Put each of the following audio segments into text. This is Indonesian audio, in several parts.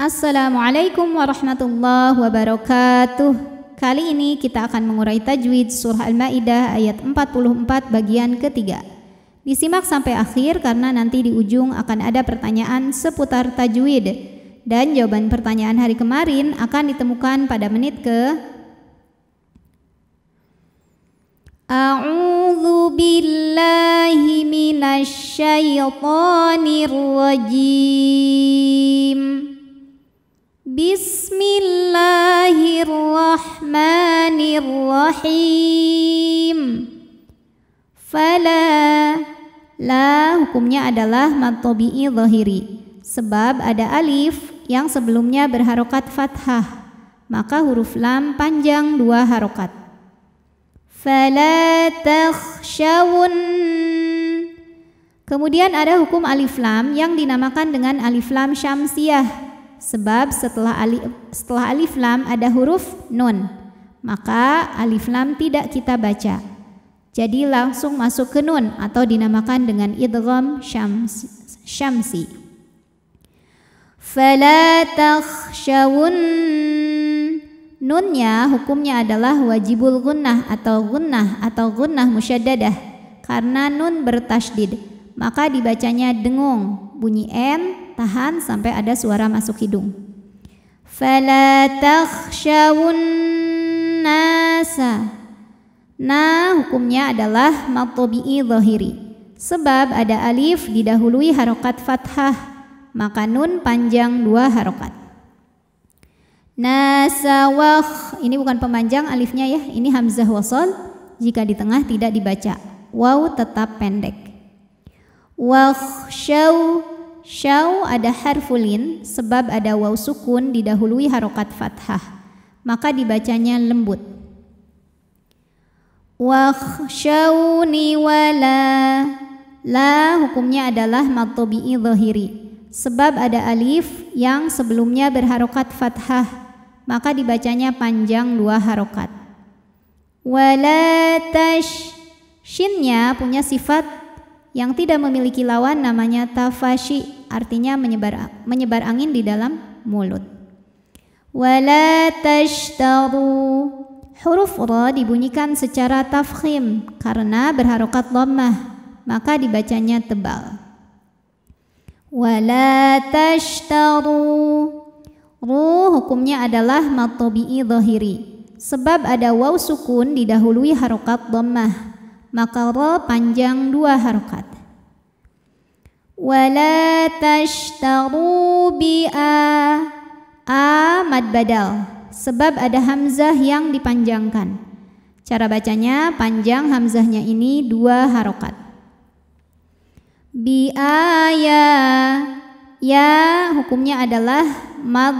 Assalamualaikum warahmatullahi wabarakatuh. Kali ini kita akan mengurai tajwid surah Al-Maidah ayat 44 bagian ketiga. Disimak sampai akhir karena nanti di ujung akan ada pertanyaan seputar tajwid dan jawaban pertanyaan hari kemarin akan ditemukan pada menit ke A'udzu billahi Bismillahirrahmanirrahim. Fala la hukumnya adalah mad zahiri sebab ada alif yang sebelumnya berharokat fathah maka huruf lam panjang dua harokat fala takhshawun kemudian ada hukum alif lam yang dinamakan dengan alif lam syamsiyah sebab setelah alif, setelah alif lam ada huruf nun. Maka alif lam tidak kita baca. Jadi langsung masuk ke nun atau dinamakan dengan idgham syams, syamsi. Fala takhshawun Nunnya hukumnya adalah wajibul gunnah atau gunnah atau gunnah musyaddadah karena nun bertasydid maka dibacanya dengung bunyi m tahan sampai ada suara masuk hidung. Fala takhshawun nasa. Nah, hukumnya adalah matobi'i zahiri. Sebab ada alif didahului harokat fathah, maka nun panjang dua harokat. Nasawakh, ini bukan pemanjang alifnya ya, ini hamzah wasol, jika di tengah tidak dibaca. Waw tetap pendek. Wakhshaw Syau ada harfulin sebab ada waw sukun didahului harokat fathah, maka dibacanya lembut. Wakhshawni wala La hukumnya adalah matobi'i zahiri Sebab ada alif yang sebelumnya berharokat fathah Maka dibacanya panjang dua harokat Wala tash Shinnya punya sifat yang tidak memiliki lawan namanya tafashi, artinya menyebar menyebar angin di dalam mulut. Wala tashtaru. Huruf ra dibunyikan secara tafkhim karena berharokat lemah maka dibacanya tebal. Wala tashtaru. Ru hukumnya adalah matobi'i zahiri. Sebab ada waw sukun didahului harokat lemah maka ro panjang dua harokat wala tashtaru bi'a a mad badal sebab ada hamzah yang dipanjangkan cara bacanya panjang hamzahnya ini dua harokat Bi'a ya ya hukumnya adalah mad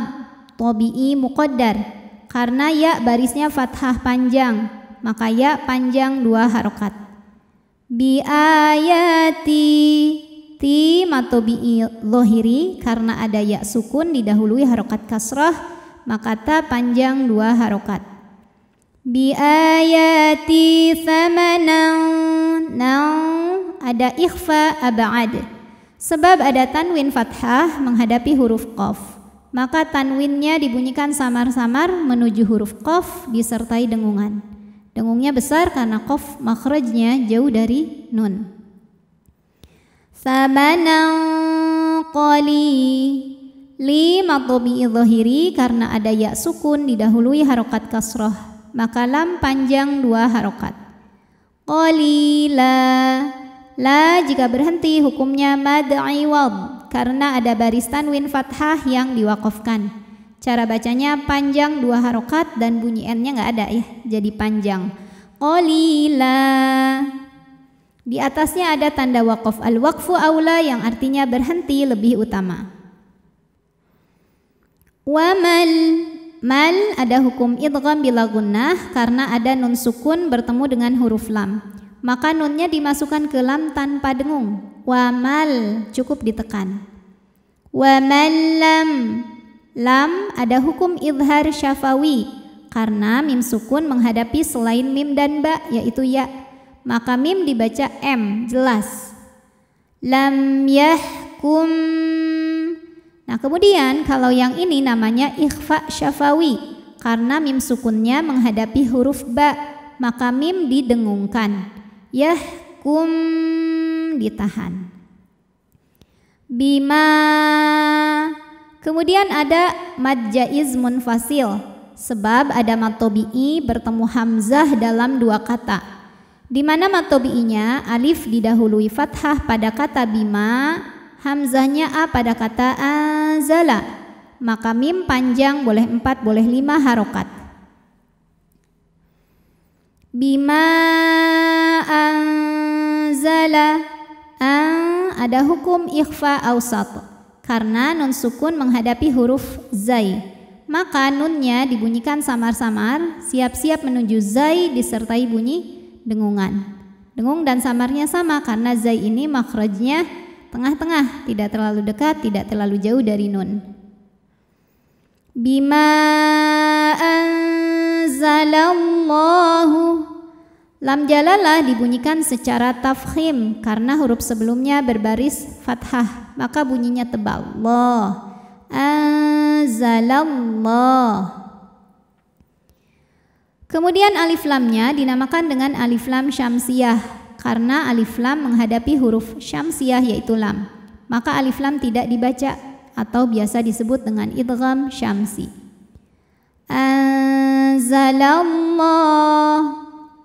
tobi'i muqaddar karena ya barisnya fathah panjang maka ya panjang dua harokat bi ayati ti mato bi lohiri karena ada ya sukun didahului harokat kasroh maka ta panjang dua harokat bi ayati samanau nau ada ikhfa abad sebab ada tanwin fathah menghadapi huruf qaf maka tanwinnya dibunyikan samar-samar menuju huruf qaf disertai dengungan. Dengungnya besar karena kof makhrajnya jauh dari nun. Sabanan qali li matobi karena ada ya sukun didahului harokat kasroh maka lam panjang dua harokat qalila la jika berhenti hukumnya mad'iwad karena ada baris tanwin fathah yang diwakofkan Cara bacanya panjang dua harokat dan bunyi n-nya nggak ada ya, jadi panjang. Olila Di atasnya ada tanda wakaf al wakfu aula yang artinya berhenti lebih utama. Wamal mal ada hukum idgham bila gunnah karena ada nun sukun bertemu dengan huruf lam. Maka nunnya dimasukkan ke lam tanpa dengung. Wamal cukup ditekan. Wamal lam Lam ada hukum idhar syafawi karena mim sukun menghadapi selain mim dan ba yaitu ya. Maka mim dibaca m jelas. Lam yahkum. Nah, kemudian kalau yang ini namanya ikhfa syafawi karena mim sukunnya menghadapi huruf ba, maka mim didengungkan. Yahkum ditahan. Bima Kemudian ada mad jaiz munfasil sebab ada mad bertemu hamzah dalam dua kata. Di mana mad tobi'inya alif didahului fathah pada kata bima, hamzahnya a pada kata azala. Maka mim panjang boleh empat boleh lima harokat. Bima azala an ada hukum ikhfa ausat karena nun sukun menghadapi huruf zai. Maka nunnya dibunyikan samar-samar, siap-siap menuju zai disertai bunyi dengungan. Dengung dan samarnya sama karena zai ini makrojnya tengah-tengah, tidak terlalu dekat, tidak terlalu jauh dari nun. Bima anzalallahu Lam jalalah dibunyikan secara tafkhim karena huruf sebelumnya berbaris fathah maka bunyinya tebal. Allah Azalallah Kemudian alif lamnya dinamakan dengan alif lam syamsiah karena alif lam menghadapi huruf syamsiah yaitu lam. Maka alif lam tidak dibaca atau biasa disebut dengan idgham syamsi. Anzalallah.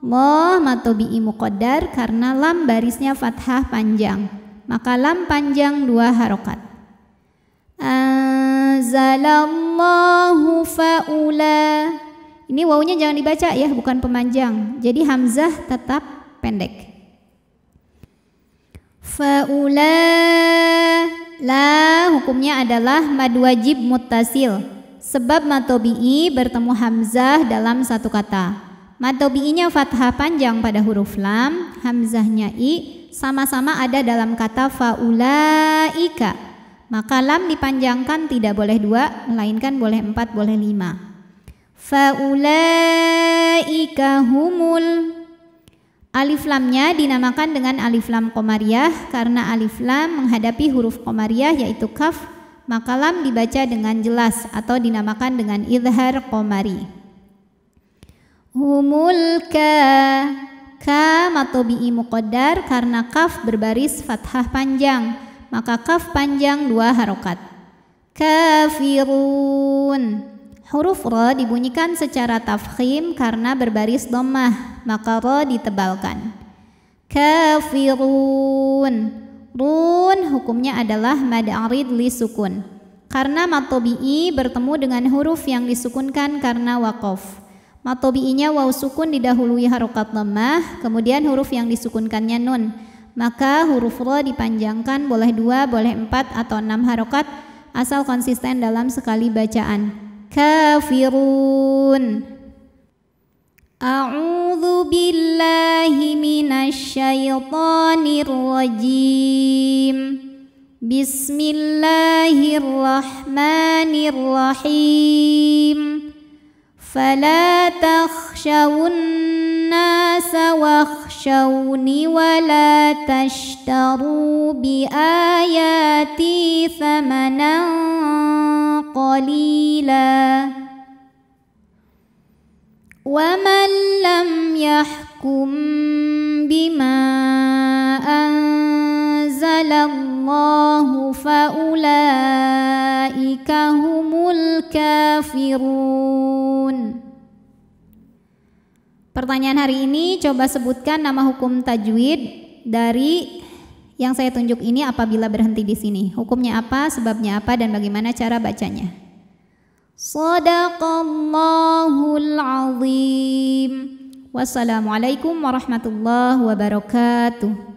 Allah matobi'i muqaddar karena lam barisnya fathah panjang maka lam panjang dua harokat anzalallahu faula ini wawunya jangan dibaca ya bukan pemanjang jadi hamzah tetap pendek faula la hukumnya adalah mad wajib muttasil sebab matobi'i bertemu hamzah dalam satu kata matobi'inya fathah panjang pada huruf lam hamzahnya i sama-sama ada dalam kata faulaika. Maka lam dipanjangkan tidak boleh dua, melainkan boleh empat, boleh lima. Faulaika humul Alif lamnya dinamakan dengan alif lam komariah karena alif lam menghadapi huruf komariah yaitu kaf maka lam dibaca dengan jelas atau dinamakan dengan idhar komari. Humul ka Ka matobi'i muqaddar karena kaf berbaris fathah panjang, maka kaf panjang dua harokat. Kafirun. Huruf ro dibunyikan secara tafkhim karena berbaris domah, maka ro ditebalkan. Kafirun. Run hukumnya adalah mad arid li sukun. Karena matobi'i bertemu dengan huruf yang disukunkan karena wakof. Matobi'inya waw sukun didahului harokat lemah, kemudian huruf yang disukunkannya nun. Maka huruf ro dipanjangkan boleh dua, boleh empat atau enam harokat asal konsisten dalam sekali bacaan. Kafirun. A'udzu billahi minasyaitonir rajim. Bismillahirrahmanirrahim. فلا تخشوا الناس واخشوني ولا تشتروا بآياتي ثمنا قليلا ومن لم يحكم بما أنزل الله فأولئك هم الكافرون Pertanyaan hari ini coba sebutkan nama hukum tajwid dari yang saya tunjuk ini apabila berhenti di sini. Hukumnya apa, sebabnya apa, dan bagaimana cara bacanya. Sadaqallahul azim. Wassalamualaikum warahmatullahi wabarakatuh.